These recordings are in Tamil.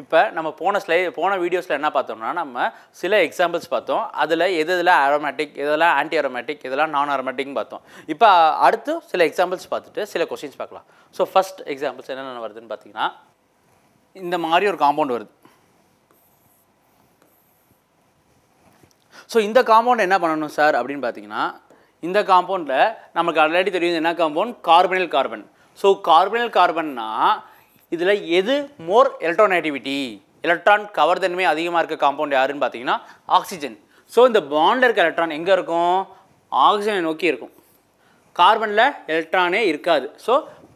இப்போ நம்ம போன ஸ்லை போன வீடியோஸில் என்ன பார்த்தோம்னா நம்ம சில எக்ஸாம்பிள்ஸ் பார்த்தோம் அதில் எது இதில் அரோமேட்டிக் இதெல்லாம் ஆன்டி அரோமேட்டிக் இதெல்லாம் நான் அரோமேட்டிக்னு பார்த்தோம் இப்போ அடுத்து சில எக்ஸாம்பிள்ஸ் பார்த்துட்டு சில கொஸ்டின்ஸ் பார்க்கலாம் ஸோ ஃபஸ்ட் எக்ஸாம்பிள்ஸ் என்னென்ன வருதுன்னு பார்த்தீங்கன்னா இந்த மாதிரி ஒரு காம்பவுண்ட் வருது ஸோ இந்த காம்பவுண்ட் என்ன பண்ணணும் சார் அப்படின்னு பார்த்தீங்கன்னா இந்த காம்பவுண்டில் நமக்கு ஆல்ரெடி தெரியும் என்ன காம்பவுண்ட் கார்பனில் கார்பன் ஸோ கார்பனில் கார்பன்னா இதில் எது மோர் எலக்ட்ரானேட்டிவிட்டி எலக்ட்ரான் கவர் தன்மை அதிகமாக இருக்க காம்பவுண்ட் யாருன்னு பார்த்தீங்கன்னா ஆக்சிஜன் ஸோ இந்த பாண்டில் இருக்க எலக்ட்ரான் எங்கே இருக்கும் ஆக்சிஜனை நோக்கி இருக்கும் கார்பனில் எலக்ட்ரானே இருக்காது ஸோ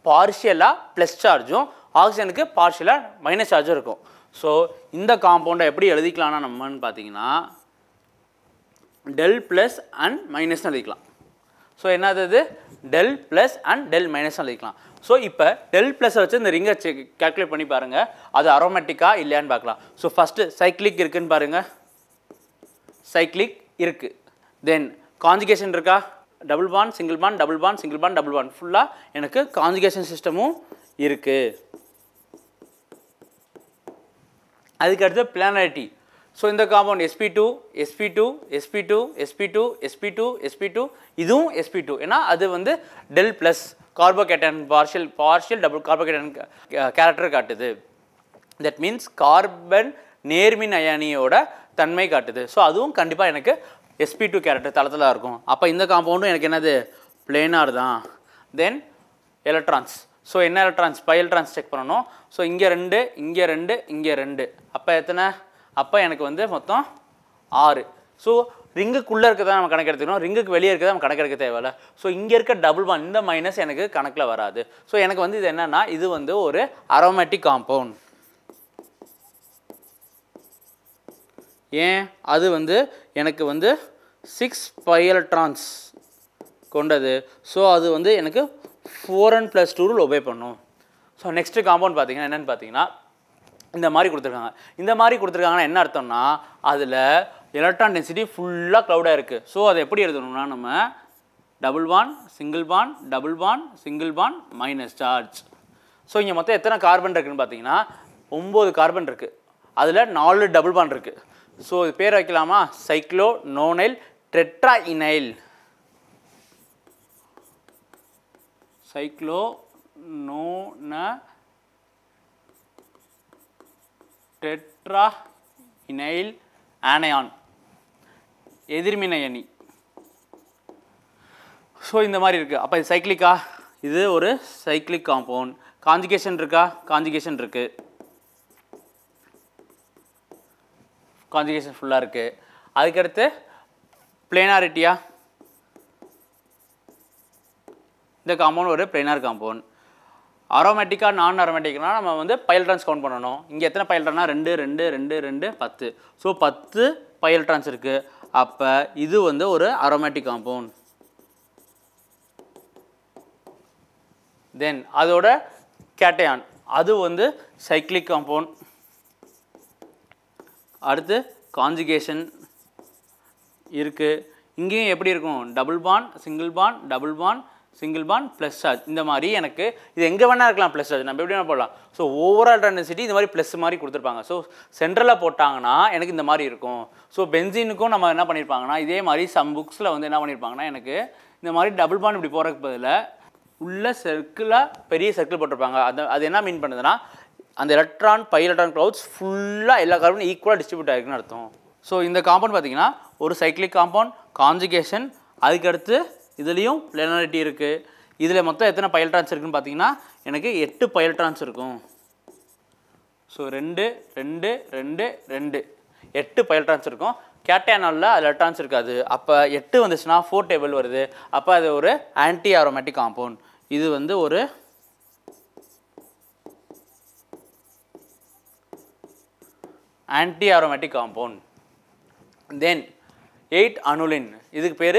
பார்ஷியலாக ப்ளஸ் சார்ஜும் ஆக்சிஜனுக்கு பார்ஷியலாக மைனஸ் சார்ஜும் இருக்கும் ஸோ இந்த காம்பவுண்டை எப்படி எழுதிக்கலாம்னா நம்மன்னு பார்த்தீங்கன்னா டெல் ப்ளஸ் அண்ட் மைனஸ்னு எழுதிக்கலாம் ஸோ என்னது இது del plus and del minus எழுதிக்கலாம் ஸோ இப்போ டெல் ப்ளஸை வச்சு இந்த ரிங்கை செக் கேல்குலேட் பண்ணி பாருங்கள் அது அரோமேட்டிக்காக இல்லையான்னு பார்க்கலாம் ஸோ ஃபஸ்ட்டு சைக்ளிக் இருக்குன்னு பாருங்கள் சைக்ளிக் இருக்குது தென் காஞ்சிகேஷன் இருக்கா double bond single bond double bond single bond double bond ஃபுல்லாக எனக்கு காஞ்சிகேஷன் சிஸ்டமும் இருக்குது அதுக்கடுத்து பிளானாரிட்டி ஸோ இந்த compound SP two SP two SP two SP two SP two SP two இதுவும் எஸ்பி டூ ஏன்னா அது வந்து del plus carbocation partial partial double carbocation character காட்டுது தட் மீன்ஸ் கார்பன் நேர்மின் அயனியோட தன்மை காட்டுது ஸோ அதுவும் கண்டிப்பாக எனக்கு எஸ்பி டூ கேரக்டர் தளத்தில் இருக்கும் அப்போ இந்த காம்பவுண்டும் எனக்கு என்னது பிளேனார் தான் தென் எலக்ட்ரான்ஸ் ஸோ என்ன எலக்ட்ரான்ஸ் பை எலக்ட்ரான்ஸ் செக் பண்ணணும் ஸோ இங்கே ரெண்டு இங்கே ரெண்டு இங்கே ரெண்டு அப்போ எத்தனை அப்போ எனக்கு வந்து மொத்தம் ஆறு ஸோ ரிங்குக்குள்ளே தான் நம்ம கணக்கெடுத்துக்கணும் ரிங்குக்கு வெளியே இருக்க தான் நம்ம கணக்கெடுக்க தேவையில்ல ஸோ இங்கே இருக்க டபுள் ஒன் இந்த மைனஸ் எனக்கு கணக்கில் வராது ஸோ எனக்கு வந்து இது என்னென்னா இது வந்து ஒரு அரோமேட்டிக் காம்பவுண்ட் ஏன் அது வந்து எனக்கு வந்து சிக்ஸ் பை கொண்டது ஸோ அது வந்து எனக்கு four and plus two rule obey பண்ணும் ஸோ நெக்ஸ்ட்டு காம்பவுண்ட் பார்த்தீங்கன்னா என்னென்னு பார்த்தீங்கன்னா இந்த மாதிரி கொடுத்துருக்காங்க இந்த மாதிரி கொடுத்துருக்காங்கன்னா என்ன அர்த்தம்னா அதில் எலக்ட்ரான் டென்சிட்டி ஃபுல்லாக க்ளவுடாக இருக்குது ஸோ அதை எப்படி எழுதணும்னா நம்ம double bond single bond double bond single bond minus charge so இங்கே மொத்தம் எத்தனை கார்பன் இருக்குதுன்னு பார்த்தீங்கன்னா ஒம்பது கார்பன் இருக்குது அதில் நாலு டபுள் பான் இருக்குது ஸோ இது பேர் வைக்கலாமா cyclo nonyl tetra enyl cyclo nona tetra enyl anion எதிர்மினை எண்ணி ஸோ இந்த மாதிரி இருக்குது அப்போ இது சைக்கிளிக்கா இது ஒரு சைக்கிளிக் காம்பவுண்ட் காஞ்சிகேஷன் இருக்கா காஞ்சிகேஷன் இருக்குது காஞ்சிகேஷன் ஃபுல்லாக இருக்குது அதுக்கடுத்து பிளேனாரிட்டியா இந்த காம்பவுண்ட் ஒரு பிளேனார் காம்பவுண்ட் அரோமேட்டிக்காக நான் அரோமேட்டிக்னா நம்ம வந்து ட்ரான்ஸ் கவுண்ட் பண்ணணும் இங்கே எத்தனை ட்ரான்ஸ் ரெண்டு ரெண்டு ரெண்டு ரெண்டு பத்து ஸோ பத்து ட்ரான்ஸ் இருக்குது அப்போ இது வந்து ஒரு அரோமேட்டிக் காம்பவுண்ட் தென் அதோட கேட்டையான் அது வந்து சைக்ளிக் காம்பவுண்ட் அடுத்து காஞ்சுகேஷன் இருக்குது இங்கேயும் எப்படி இருக்கும் double bond single bond double bond single bond plus charge இந்த மாதிரி எனக்கு இது எங்கே வேணால் இருக்கலாம் ப்ளஸ் சார்ஜ் நம்ம எப்படி வேணால் போடலாம் ஸோ ஓவரால் டென்சிட்டி இந்த மாதிரி ப்ளஸ் மாதிரி கொடுத்துருப்பாங்க ஸோ சென்ட்ரலில் போட்டாங்கன்னா எனக்கு இந்த மாதிரி இருக்கும் ஸோ பென்சினுக்கும் நம்ம என்ன பண்ணியிருப்பாங்கன்னா இதே மாதிரி சம் புக்ஸில் வந்து என்ன பண்ணியிருப்பாங்கன்னா எனக்கு இந்த மாதிரி டபுள் பாண்ட் இப்படி போகிறதுக்கு பதில் உள்ள சர்க்கிளாக பெரிய சர்க்கிள் போட்டிருப்பாங்க அது அது என்ன மீன் பண்ணுதுன்னா அந்த எலக்ட்ரான் பை எலக்ட்ரான் க்ளவுட்ஸ் ஃபுல்லாக எல்லா கார்பனும் ஈக்குவலாக டிஸ்ட்ரிபியூட் ஆகிருக்குன்னு அர்த்தம் ஸோ இந்த காம்பவுண்ட் பார்த்திங்கன்னா ஒரு சைக்கிளிக் காம்பவுண்ட் காஞ்சிகேஷன் அதுக்கடுத்து இதுலேயும் லெனாரிட்டி இருக்குது இதில் மொத்தம் எத்தனை பயல் ட்ரான்ஸ் இருக்குன்னு பார்த்தீங்கன்னா எனக்கு எட்டு பயல் ட்ரான்ஸ் இருக்கும் ஸோ ரெண்டு ரெண்டு ரெண்டு ரெண்டு எட்டு பயல் ட்ரான்ஸ் இருக்கும் கேட்டேனாலில் அதில் ட்ரான்ஸ் இருக்காது அப்போ எட்டு வந்துச்சுன்னா ஃபோர் டேபிள் வருது அப்போ அது ஒரு ஆன்டி ஆரோமேட்டிக் காம்பவுண்ட் இது வந்து ஒரு anti aromatic compound then eight annulene இதுக்கு பேர்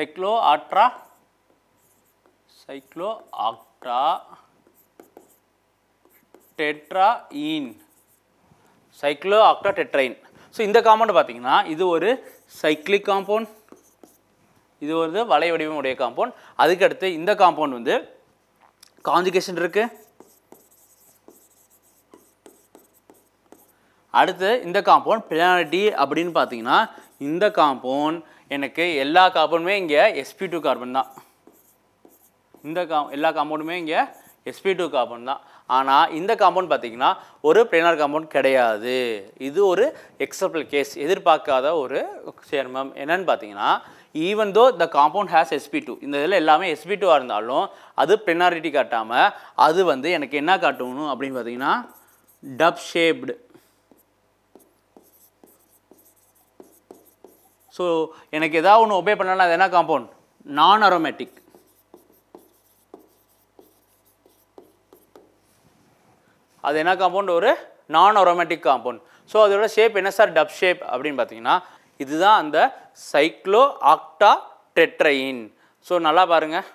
சைக்ளோ சைக்ளோஆட்ரா டெட்ரா டெட்ராயின் சைக்ளோ ஆக்டா டெட்ரைன் ஸோ இந்த காம்பவுண்டு பார்த்தீங்கன்னா இது ஒரு சைக்ளிக் காம்பவுண்ட் இது ஒரு வலை வடிவம் உடைய காம்பவுண்ட் அதுக்கு அடுத்து இந்த காம்பவுண்ட் வந்து காஞ்சிகேஷன் இருக்குது அடுத்து இந்த காம்பவுண்ட் பிளானடி அப்படின்னு பார்த்தீங்கன்னா இந்த காம்பவுண்ட் எனக்கு எல்லா காம்பவுண்டுமே இங்கே எஸ்பி டூ கார்பன் தான் இந்த கா எல்லா காம்பவுண்டுமே இங்கே எஸ்பி டூ கார்பன் தான் ஆனால் இந்த காம்பவுண்ட் பார்த்திங்கன்னா ஒரு பிளேனார் காம்பவுண்ட் கிடையாது இது ஒரு எக்ஸப்பிள் கேஸ் எதிர்பார்க்காத ஒரு சேர்மம் என்னன்னு பார்த்தீங்கன்னா even though the compound has SP two இந்த இதில் எல்லாமே எஸ்பி டூவாக இருந்தாலும் அது பிளேனாரிட்டி காட்டாமல் அது வந்து எனக்கு என்ன காட்டணும் அப்படின்னு பார்த்தீங்கன்னா டப் ஷேப்டு ஸோ எனக்கு எதாவது ஒன்று ஒபே பண்ணலாம் அது என்ன காம்பவுண்ட் நான் அரோமேட்டிக் அது என்ன காம்பவுண்ட் ஒரு நான் அரோமேட்டிக் காம்பவுண்ட் ஸோ அதோட ஷேப் என்ன சார் டப் ஷேப் அப்படின்னு பார்த்தீங்கன்னா இதுதான் அந்த சைக்ளோ ஆக்டா டெட்ரையின் ஸோ நல்லா பாருங்கள்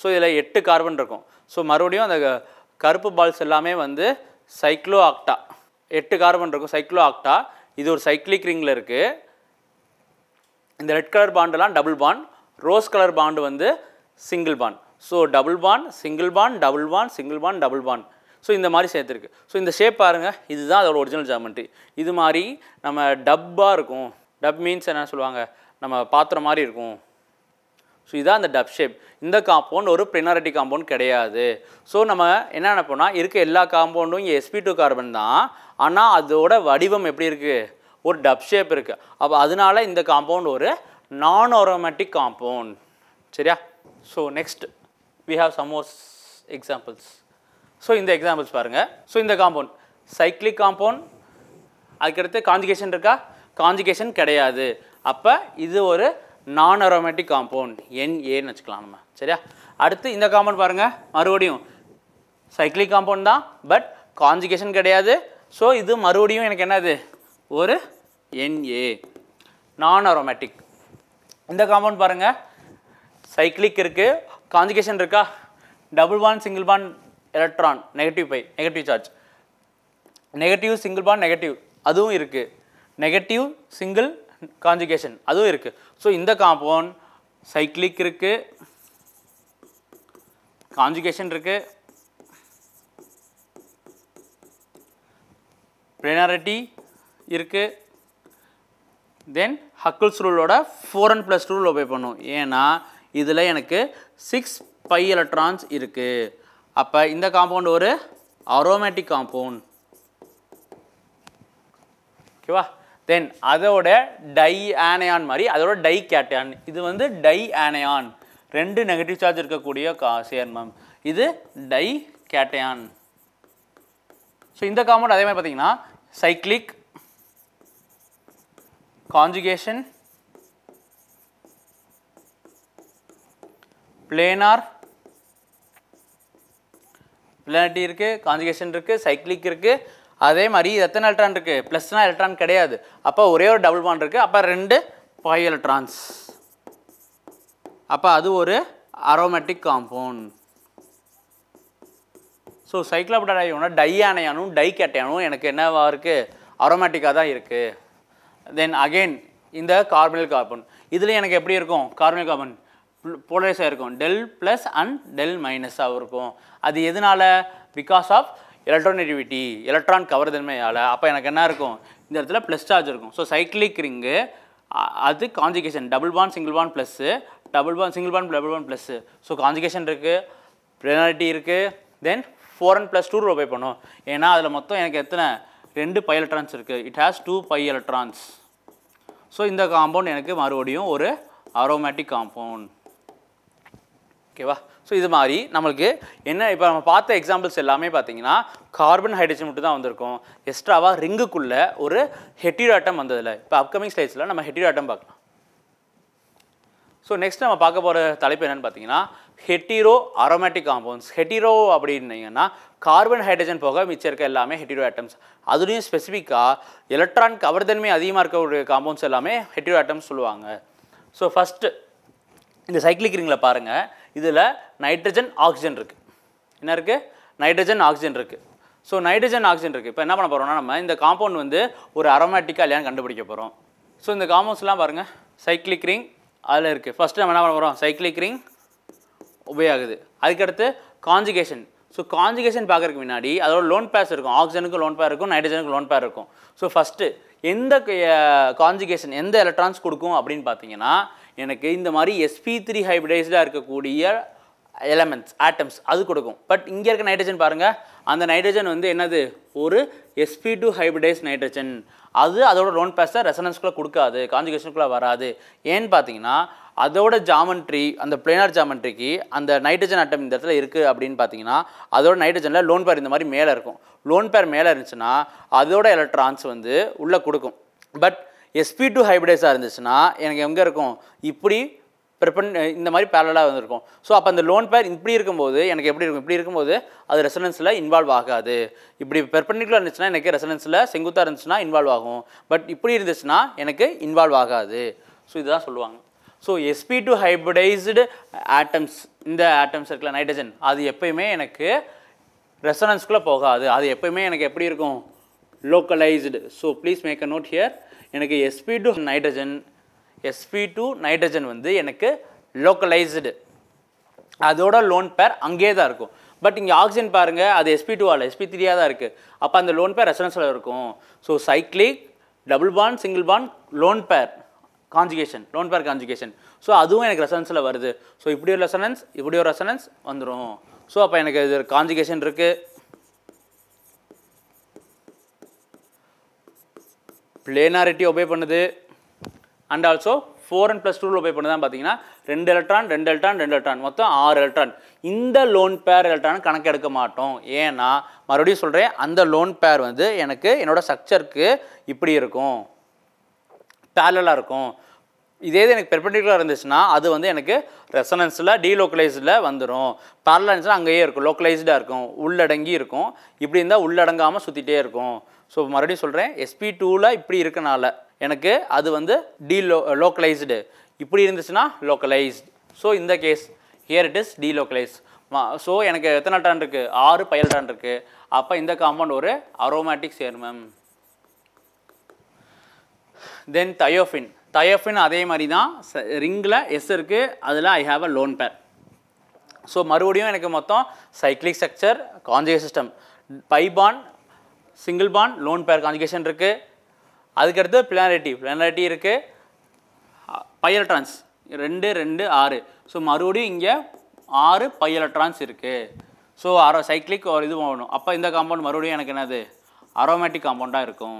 ஸோ இதில் எட்டு கார்பன் இருக்கும் ஸோ மறுபடியும் அந்த கருப்பு பால்ஸ் எல்லாமே வந்து சைக்ளோ ஆக்டா எட்டு கார்பன் இருக்கும் சைக்ளோ ஆக்டா இது ஒரு சைக்ளிக் ரிங்கில் இருக்குது இந்த ரெட் கலர் பாண்டெல்லாம் double bond rose colour bond வந்து single bond so double bond single bond double bond single bond double bond so இந்த மாதிரி சேர்த்துருக்கு ஸோ இந்த ஷேப் பாருங்கள் இதுதான் அதோட ஒரிஜினல் ஜாமெண்ட்ரி இது மாதிரி நம்ம டப்பாக இருக்கும் டப் மீன்ஸ் என்ன சொல்லுவாங்க நம்ம பாத்திரம் மாதிரி இருக்கும் ஸோ இதான் அந்த டப் ஷேப் இந்த காம்பவுண்ட் ஒரு ப்ரினாரிட்டி காம்பவுண்ட் கிடையாது ஸோ நம்ம என்ன நினைப்போம்னா இருக்க எல்லா காம்பவுண்டும் இங்கே எஸ்பி டூ கார்பன் தான் ஆனால் அதோட வடிவம் எப்படி இருக்குது ஒரு டப் ஷேப் இருக்குது அப்போ அதனால இந்த காம்பவுண்ட் ஒரு நான் ஆரோமேட்டிக் காம்பவுண்ட் சரியா so next we have some examples so இந்த எக்ஸாம்பிள்ஸ் பாருங்கள் ஸோ இந்த காம்பவுண்ட் சைக்ளிக் காம்பவுண்ட் அதுக்கடுத்து காஞ்சிகேஷன் இருக்கா காஞ்சிகேஷன் கிடையாது அப்போ இது ஒரு நான் அரோமேட்டிக் காம்பவுண்ட் என் ஏன்னு வச்சுக்கலாம் நம்ம சரியா அடுத்து இந்த காம்பவுண்ட் பாருங்கள் மறுபடியும் சைக்ளிக் காம்பவுண்ட் தான் பட் காஞ்சிகேஷன் கிடையாது ஸோ இது மறுபடியும் எனக்கு என்னது ஒரு என்ஏ நான் அரோமேட்டிக் இந்த காம்பவுண்ட் பாருங்கள் சைக்கிளிக் இருக்குது காஞ்சிகேஷன் இருக்கா double bond single bond electron negative pi negative charge negative single bond negative அதுவும் இருக்குது நெகட்டிவ் சிங்கிள் காஞ்சிகேஷன் அதுவும் இருக்குது ஸோ இந்த காம்பவுண்ட் சைக்ளிக் இருக்குது காஞ்சிகேஷன் இருக்குது பிளேனாரிட்டி இருக்குது தென் ஹக்குல்ஸ் ரூலோட four and plus rule obey பண்ணும் ஏன்னா இதில் எனக்கு சிக்ஸ் பை எலக்ட்ரான்ஸ் இருக்குது அப்போ இந்த காம்பவுண்ட் ஒரு அரோமேட்டிக் காம்பவுண்ட் ஓகேவா தென் அதோட டை ஆனையான் மாதிரி அதோட டை கேட்டையான் இது வந்து டை ஆனையான் ரெண்டு நெகட்டிவ் சார்ஜ் இருக்கக்கூடிய கா சேர்மம் இது டை கேட்டையான் ஸோ இந்த காம்பவுண்ட் அதே மாதிரி பார்த்தீங்கன்னா சைக்ளிக் conjugation, planar, planarity இருக்குது conjugation இருக்குது cyclic இருக்குது அதே மாதிரி எத்தனை எலக்ட்ரான் இருக்குது ப்ளஸ்னால் எலக்ட்ரான் கிடையாது அப்போ ஒரே ஒரு டபுள் பாண்ட் இருக்குது அப்போ ரெண்டு பாய் எலக்ட்ரான்ஸ் அப்போ அது ஒரு அரோமேட்டிக் காம்பவுண்ட் ஸோ சைக்ளோபடாயோனா டை ஆனையானும் டை கேட்டையானும் எனக்கு என்னவாக இருக்குது அரோமேட்டிக்காக தான் இருக்குது தென் அகெயின் இந்த கார்பனில் கார்பன் இதில் எனக்கு எப்படி இருக்கும் கார்பனில் கார்பன் போலரைஸாக இருக்கும் டெல் ப்ளஸ் அண்ட் டெல் மைனஸாகவும் இருக்கும் அது எதனால் பிகாஸ் ஆஃப் எலக்ட்ரானெட்டிவிட்டி எலக்ட்ரான் கவர்தன்மையால் அப்போ எனக்கு என்ன இருக்கும் இந்த இடத்துல ப்ளஸ் சார்ஜ் இருக்கும் ஸோ சைக்கிளிக் ரிங்கு அது conjugation double bond single bond plus double bond single bond double bond plus so conjugation இருக்குது பெனால்ட்டி இருக்குது then four and plus two ரூபா பே பண்ணும் ஏன்னா அதில் மொத்தம் எனக்கு எத்தனை ரெண்டு பை எலக்ட்ரான்ஸ் இருக்குது it has two pi electrons so இந்த காம்பவுண்ட் எனக்கு மறுபடியும் ஒரு அரோமேட்டிக் காம்பவுண்ட் ஓகேவா ஸோ இது மாதிரி நம்மளுக்கு என்ன இப்போ நம்ம பார்த்த எக்ஸாம்பிள்ஸ் எல்லாமே பார்த்தீங்கன்னா கார்பன் ஹைட்ரஜன் மட்டும் தான் வந்திருக்கும் எக்ஸ்ட்ராவாக ரிங்குக்குள்ளே ஒரு ஹெட்டிராட்டம் வந்ததில்ல இப்போ அப்கமிங் ஸ்டேஜில் நம்ம ஹெட்டிராட்டம் பார்க்கலாம் ஸோ நெக்ஸ்ட் நம்ம பார்க்க போகிற தலைப்பு என்னென்னு பார்த்தீங்கன்னா ஹெட்டிரோ அரோமேட்டிக் காம்பவுண்ட்ஸ் ஹெட்டிரோ அப்படின்னீங்கன்னா கார்பன் ஹைட்ரஜன் போக மிச்சம் இருக்க எல்லாமே ஹெட்டிரோ ஆட்டம்ஸ் அதுலேயும் ஸ்பெசிஃபிக்காக எலக்ட்ரான் கவர்தன்மை அதிகமாக இருக்கக்கூடிய காம்பவுண்ட்ஸ் எல்லாமே ஹெட்டிரோ ஐட்டம்ஸ் சொல்லுவாங்க ஸோ ஃபஸ்ட்டு இந்த சைக்கிளிக் ரிங்கில் பாருங்கள் இதில் நைட்ரஜன் ஆக்சிஜன் இருக்குது என்ன இருக்குது நைட்ரஜன் ஆக்சிஜன் இருக்குது ஸோ நைட்ரஜன் ஆக்சிஜன் இருக்குது இப்போ என்ன பண்ண போகிறோம்னா நம்ம இந்த காம்பவுண்ட் வந்து ஒரு அரோமேட்டிக்காக இல்லையா கண்டுபிடிக்க போகிறோம் ஸோ இந்த காம்பவுண்ட்ஸ்லாம் பாருங்கள் சைக்கிளிக் ரிங் அதில் இருக்குது ஃபஸ்ட்டு நம்ம என்ன பண்ண போகிறோம் சைக்கிளிக் ரிங் உபயோகுது அதுக்கடுத்து கான்ஜிகேஷன் ஸோ கான்ஜிகேஷன் பார்க்குறதுக்கு முன்னாடி அதோட லோன் பேஸ் இருக்கும் ஆக்சிஜனுக்கு லோன் பேர் இருக்கும் நைட்ரஜனுக்கு லோன் பேர் இருக்கும் ஸோ ஃபஸ்ட்டு எந்த கான்ஜிகேஷன் எந்த எலக்ட்ரான்ஸ் கொடுக்கும் அப்படின்னு பார்த்தீங்கன்னா எனக்கு இந்த மாதிரி எஸ்பி த்ரீ ஹைப்ரிடைஸ்டாக இருக்கக்கூடிய எலமெண்ட்ஸ் ஆட்டம்ஸ் அது கொடுக்கும் பட் இங்கே இருக்க நைட்ரஜன் பாருங்கள் அந்த நைட்ரஜன் வந்து என்னது ஒரு எஸ்பி டூ ஹைப்ரிடைஸ் நைட்ரஜன் அது அதோட லோன் பேஸை ரெசனன்ஸ்குள்ளே கொடுக்காது காஞ்சுகேஷனுக்குள்ளே வராது ஏன்னு பார்த்தீங்கன்னா அதோட ஜாமெண்ட்ரி அந்த பிளேனார் ஜாமெண்ட்ரிக்கு அந்த நைட்ரஜன் ஆட்டம் இந்த இடத்துல இருக்குது அப்படின்னு பார்த்தீங்கன்னா அதோட நைட்ரஜனில் லோன் பேர் இந்த மாதிரி மேலே இருக்கும் லோன் பேர் மேலே இருந்துச்சுன்னா அதோட எலக்ட்ரான்ஸ் வந்து உள்ளே கொடுக்கும் பட் எஸ்பி டூ ஹைப்ரிடைஸாக இருந்துச்சுன்னா எனக்கு எங்கே இருக்கும் இப்படி ப்ரிப்பன் இந்த மாதிரி பேரலாக வந்துருக்கும் ஸோ அப்போ அந்த லோன் பேர் இப்படி இருக்கும்போது எனக்கு எப்படி இருக்கும் இப்படி இருக்கும்போது அது ரெசனன்ஸில் இன்வால்வ் ஆகாது இப்படி பெர்பண்டிகுலர் இருந்துச்சுன்னா எனக்கு ரெசனன்ஸில் செங்குத்தாக இருந்துச்சுன்னா இன்வால்வ் ஆகும் பட் இப்படி இருந்துச்சுன்னா எனக்கு இன்வால்வ் ஆகாது ஸோ இதுதான் சொல்லுவாங்க so SP two hybridised atoms இந்த ஆட்டம்ஸ் இருக்குல்ல நைட்ரஜன் அது எப்பயுமே எனக்கு ரெசனன்ஸ்குள்ளே போகாது அது எப்பயுமே எனக்கு எப்படி இருக்கும் localised so please make a note here எனக்கு SP two nitrogen SP two nitrogen வந்து எனக்கு லோக்கலைஸ்டு அதோட லோன் பேர் அங்கேயே தான் இருக்கும் பட் இங்கே ஆக்சிஜன் பாருங்கள் அது எஸ்பி டூவால் எஸ்பி த்ரீயாக தான் இருக்குது அப்போ அந்த லோன் பேர் ரெசனன்ஸில் இருக்கும் so cyclic double bond single bond lone pair conjugation lone pair conjugation so அதுவும் எனக்கு ரெசனன்ஸில் வருது ஸோ இப்படி ஒரு ரெசனன்ஸ் இப்படி ஒரு ரெசனன்ஸ் வந்துடும் ஸோ அப்போ எனக்கு இது கான்ஜுகேஷன் இருக்குது பிளேனாரிட்டி ஒபே பண்ணுது and also four and plus two obey பண்ணுது தான் பார்த்தீங்கன்னா ரெண்டு எலக்ட்ரான் ரெண்டு எலக்ட்ரான் ரெண்டு எலக்ட்ரான் மொத்தம் ஆறு எலக்ட்ரான் இந்த லோன் பேர் எலக்ட்ரான் கணக்கெடுக்க மாட்டோம் ஏன்னா மறுபடியும் சொல்கிறேன் அந்த லோன் பேர் வந்து எனக்கு என்னோடய ஸ்ட்ரக்சருக்கு இப்படி இருக்கும் பேரலாக இருக்கும் இதே எனக்கு பெர்பெண்டிகுலர் இருந்துச்சுன்னா அது வந்து எனக்கு ரெசனன்ஸில் டீலோக்கலைஸில் வந்துடும் பேரலாக அங்கேயே இருக்கும் லோக்கலைஸ்டாக இருக்கும் உள்ளடங்கி இருக்கும் இப்படி இருந்தால் உள்ளடங்காமல் சுற்றிட்டே இருக்கும் ஸோ மறுபடியும் சொல்கிறேன் எஸ்பி டூவில் இப்படி இருக்கனால எனக்கு அது வந்து டீலோ லோக்கலைஸ்டு இப்படி இருந்துச்சுன்னா லோக்கலைஸ்டு ஸோ இந்த case here it is delocalise so எனக்கு எத்தனை டான் இருக்குது ஆறு பயல் டான் இருக்குது அப்போ இந்த காம்பவுண்ட் ஒரு அரோமேட்டிக் சேர்மம் தென் தயோஃபின் தயோஃபின் அதே மாதிரி தான் ரிங்கில் எஸ் இருக்குது அதில் I have a lone pair so மறுபடியும் எனக்கு மொத்தம் cyclic structure conjugate system pi bond single bond lone pair conjugation இருக்குது அதுக்கடுத்து பிளானரிட்டி பிளானரிட்டி இருக்குது பை எலக்ட்ரான்ஸ் ரெண்டு ரெண்டு ஆறு ஸோ மறுபடியும் இங்கே ஆறு பை எலக்ட்ரான்ஸ் இருக்குது ஸோ அரோ சைக்ளிக் ஒரு இது போகணும் அப்போ இந்த காம்பவுண்ட் மறுபடியும் எனக்கு என்னது அரோமேட்டிக் காம்பவுண்டாக இருக்கும்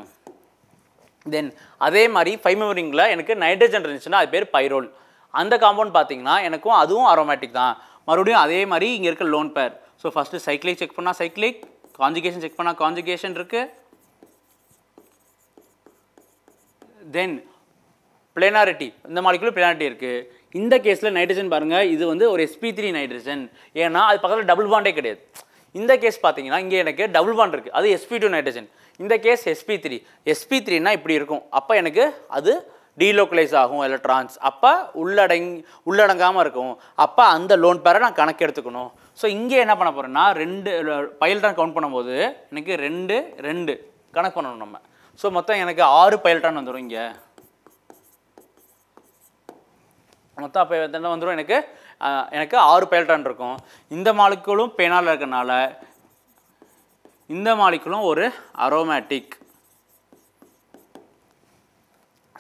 தென் அதே மாதிரி ஃபைவ் ரிங்கில் எனக்கு நைட்ரஜன் இருந்துச்சுன்னா அது பேர் பைரோல் அந்த காம்பவுண்ட் பார்த்திங்கன்னா எனக்கும் அதுவும் அரோமேட்டிக் தான் மறுபடியும் அதே மாதிரி இங்கே இருக்க lone pair so first cyclic check பண்ணால் சைக்கிளிக் காஞ்சிகேஷன் செக் பண்ணால் காஞ்சிகேஷன் இருக்குது தென் பிளேனாரிட்டி இந்த மாலிகுலர் பிளேனாரிட்டி இருக்குது இந்த கேஸில் நைட்ரஜன் பாருங்கள் இது வந்து ஒரு எஸ்பி த்ரீ நைட்ரஜன் ஏன்னா அது பக்கத்தில் டபுள் பாண்டே கிடையாது இந்த கேஸ் பார்த்தீங்கன்னா இங்கே எனக்கு டபுள் பாண்ட் இருக்குது அது எஸ்பி டூ நைட்ரஜன் இந்த கேஸ் எஸ்பி த்ரீ எஸ்பி த்ரீனா இப்படி இருக்கும் அப்போ எனக்கு அது டீலோக்கலைஸ் ஆகும் எலக்ட்ரான்ஸ் அப்போ உள்ளடங் உள்ளடங்காமல் இருக்கும் அப்போ அந்த லோன் பேரை நான் கணக்கு எடுத்துக்கணும் ஸோ இங்கே என்ன பண்ண போகிறேன்னா ரெண்டு பைல்டான் கவுண்ட் பண்ணும்போது எனக்கு ரெண்டு ரெண்டு கணக்கு பண்ணணும் நம்ம ஸோ மொத்தம் எனக்கு ஆறு பைல்டான் வந்துடும் இங்கே மொத்தம் அப்போ வந்துடும் எனக்கு எனக்கு ஆறு பைல்டான் இருக்கும் இந்த மாலுக்குளும் பேனால் இருக்கனால இந்த மாலிக்குலும் ஒரு அரோமேட்டிக்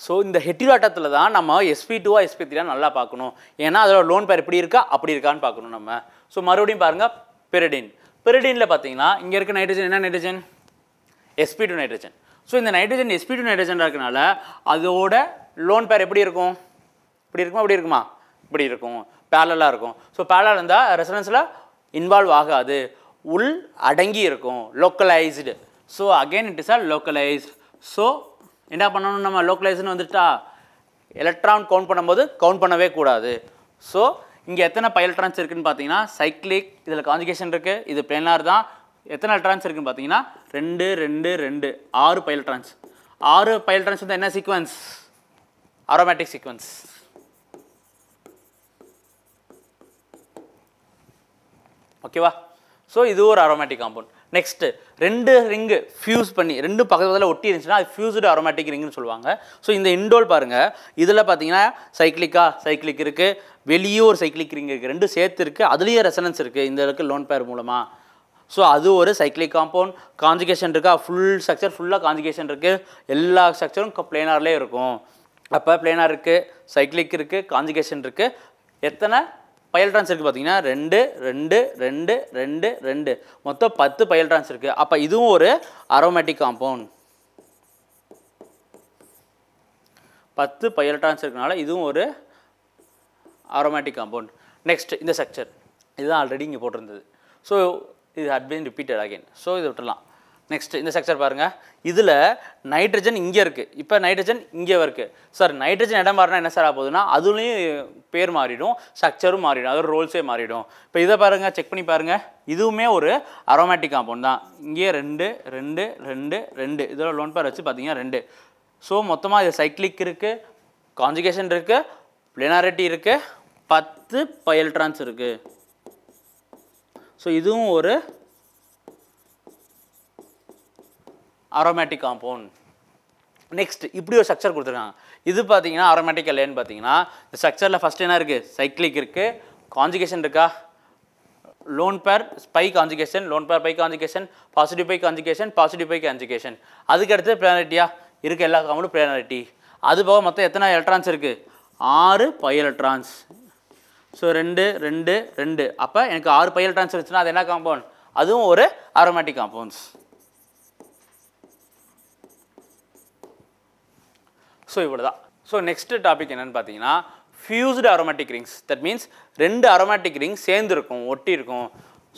ஸோ இந்த ஹெட்டிராட்டத்தில் தான் நம்ம எஸ்பி டூவா எஸ்பி த்ரீயா நல்லா பார்க்கணும் ஏன்னா அதோட லோன் பேர் எப்படி இருக்கா அப்படி இருக்கான்னு பார்க்கணும் நம்ம ஸோ மறுபடியும் பாருங்கள் பெரிடின் பெரிடினில் பார்த்தீங்கன்னா இங்கே இருக்க நைட்ரஜன் என்ன nitrogen SP two nitrogen so இந்த நைட்ரஜன் எஸ்பி டூ நைட்ரஜன் இருக்கனால அதோட லோன் பேர் எப்படி இருக்கும் இப்படி இருக்குமா அப்படி இருக்குமா இப்படி இருக்கும் பேரலாக இருக்கும் ஸோ பேரலாக இருந்தால் ரெசனன்ஸில் இன்வால்வ் ஆகாது உள் அடங்கி இருக்கும் localised so again it is are localise so என்ன பண்ணணும் நம்ம லோக்கலைஸ்னு வந்துட்டா எலக்ட்ரான் கவுண்ட் பண்ணும்போது கவுண்ட் பண்ணவே கூடாது ஸோ இங்கே எத்தனை பை எலக்ட்ரான்ஸ் இருக்குதுன்னு பார்த்தீங்கன்னா சைக்ளிக் இதில் காஞ்சிகேஷன் இருக்குது இது பிளேனார் தான் எத்தனை எலக்ட்ரான்ஸ் இருக்குன்னு பார்த்தீங்கன்னா ரெண்டு ரெண்டு ரெண்டு ஆறு பை எலக்ட்ரான்ஸ் ஆறு பை எலக்ட்ரான்ஸ் வந்து என்ன சீக்வன்ஸ் அரோமேட்டிக் சீக்வன்ஸ் ஓகேவா ஸோ இது ஒரு அரோமேட்டிக் காம்பவுண்ட் நெக்ஸ்ட்டு ரெண்டு ரிங்கு ஃபியூஸ் பண்ணி ரெண்டு பக்கத்தில் ஒட்டி இருந்துச்சுன்னா அது ஃபியூஸ்டு அரோமேட்டிக் ரிங்குன்னு சொல்லுவாங்க ஸோ இந்த இண்டோல் பாருங்கள் இதில் பார்த்தீங்கன்னா சைக்கிளிக்கா சைக்கிளிக் இருக்குது வெளியே ஒரு சைக்கிளிக் ரிங் இருக்குது ரெண்டு சேர்த்து இருக்குது அதுலேயே ரெசனன்ஸ் இருக்குது இந்த அளவுக்கு லோன் பேர் மூலமாக ஸோ அது ஒரு சைக்கிளிக் காம்பவுண்ட் காஞ்சிகேஷன் இருக்கா ஃபுல் ஸ்ட்ரக்சர் ஃபுல்லாக காஞ்சிகேஷன் இருக்குது எல்லா ஸ்ட்ரக்சரும் பிளேனார்லேயே இருக்கும் அப்போ பிளேனார் இருக்குது சைக்கிளிக் இருக்குது காஞ்சிகேஷன் இருக்குது எத்தனை பயல் ட்ரான்ஸ் இருக்குது பார்த்தீங்கன்னா ரெண்டு ரெண்டு ரெண்டு ரெண்டு ரெண்டு மொத்தம் பத்து பயல் ட்ரான்ஸ் இருக்குது அப்போ இதுவும் ஒரு அரோமேட்டிக் காம்பவுண்ட் பத்து பயல் ட்ரான்ஸ் இருக்கனால இதுவும் ஒரு அரோமேட்டிக் காம்பவுண்ட் நெக்ஸ்ட் இந்த ஸ்ட்ரக்சர் இதுதான் ஆல்ரெடி இங்கே போட்டிருந்தது ஸோ இது அட்வைன் ரிப்பீட்டட் அகைன் ஸோ இதை விட்டுலாம் நெக்ஸ்ட் இந்த ஸ்ட்ரக்சர் பாருங்கள் இதில் நைட்ரஜன் இங்கே இருக்குது இப்போ நைட்ரஜன் இங்கே இருக்குது சார் நைட்ரஜன் இடம் மாறினா என்ன சார் ஆகுதுன்னா அதுலேயும் பேர் மாறிடும் ஸ்ட்ரக்சரும் மாறிடும் அதோட ரோல்ஸே மாறிடும் இப்போ இதை பாருங்கள் செக் பண்ணி பாருங்கள் இதுவுமே ஒரு அரோமேட்டிக் காம்பவுண்ட் தான் இங்கேயே ரெண்டு ரெண்டு ரெண்டு ரெண்டு இதில் லோன் பேர் வச்சு பார்த்தீங்கன்னா ரெண்டு ஸோ மொத்தமாக இது சைக்ளிக் இருக்குது காஞ்சிகேஷன் இருக்குது பிளெனாரிட்டி இருக்குது பத்து பயல்ட்ரான்ஸ் இருக்குது ஸோ இதுவும் ஒரு அரோமேட்டிக் காம்பவுண்ட் நெக்ஸ்ட் இப்படி ஒரு ஸ்ட்ரக்சர் கொடுத்துருக்காங்க இது பார்த்தீங்கன்னா அரோமேட்டிக் இல்லைன்னு பார்த்தீங்கன்னா இந்த ஸ்ட்ரக்சரில் ஃபஸ்ட் என்ன இருக்குது சைக்ளிக் இருக்குது காஞ்சுகேஷன் இருக்கா லோன் பேர் ஸ்பை conjugation lone pair pi conjugation positive pi conjugation positive pi conjugation அதுக்கடுத்து பிளானரிட்டியாக இருக்க எல்லா காம்பவுண்டும் பிளானரிட்டி அது போக மொத்தம் எத்தனை எலக்ட்ரான்ஸ் இருக்குது ஆறு பை எலக்ட்ரான்ஸ் ஸோ ரெண்டு ரெண்டு ரெண்டு அப்போ எனக்கு ஆறு பை எலக்ட்ரான்ஸ் இருந்துச்சுன்னா அது என்ன காம்பவுண்ட் அதுவும் ஒரு அரோமேட்டிக் காம்பவுண்ட்ஸ் ஸோ இவ்வளோ தான் ஸோ நெக்ஸ்ட் டாபிக் என்னென்னு பார்த்தீங்கன்னா fused aromatic rings that means ரெண்டு அரோமேட்டிக் ரிங்ஸ் சேர்ந்துருக்கும் ஒட்டி இருக்கும்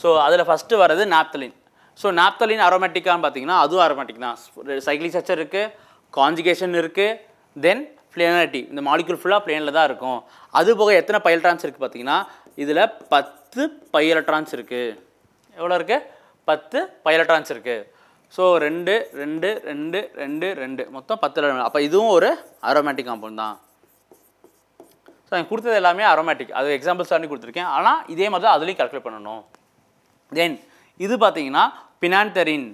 ஸோ அதில் ஃபஸ்ட்டு வர்றது நாப்தலின் ஸோ நாப்தலின் அரோமேட்டிக்கான்னு பார்த்தீங்கன்னா அதுவும் அரோமேட்டிக் தான் சைக்கிளிக் சச்சர் இருக்குது காஞ்சிகேஷன் இருக்குது தென் பிளேனாரிட்டி இந்த மாலிகுல் ஃபுல்லாக ப்ளேனில் தான் இருக்கும் அது போக எத்தனை பைலட்ரான்ஸ் இருக்குது பார்த்தீங்கன்னா இதில் பத்து பைலட்ரான்ஸ் இருக்குது எவ்வளோ இருக்குது பத்து பைலட்ரான்ஸ் இருக்குது ஸோ ரெண்டு ரெண்டு ரெண்டு ரெண்டு ரெண்டு மொத்தம் பத்து அப்போ இதுவும் ஒரு அரோமேட்டிக் காம்பவுண்ட் தான் ஸோ எனக்கு கொடுத்தது எல்லாமே அரோமேட்டிக் அது எக்ஸாம்பிள்ஸ் தாண்டி கொடுத்துருக்கேன் ஆனால் இதே மாதிரி தான் அதுலேயும் கால்குலேட் பண்ணணும் தென் இது பார்த்தீங்கன்னா பினான்தெரின்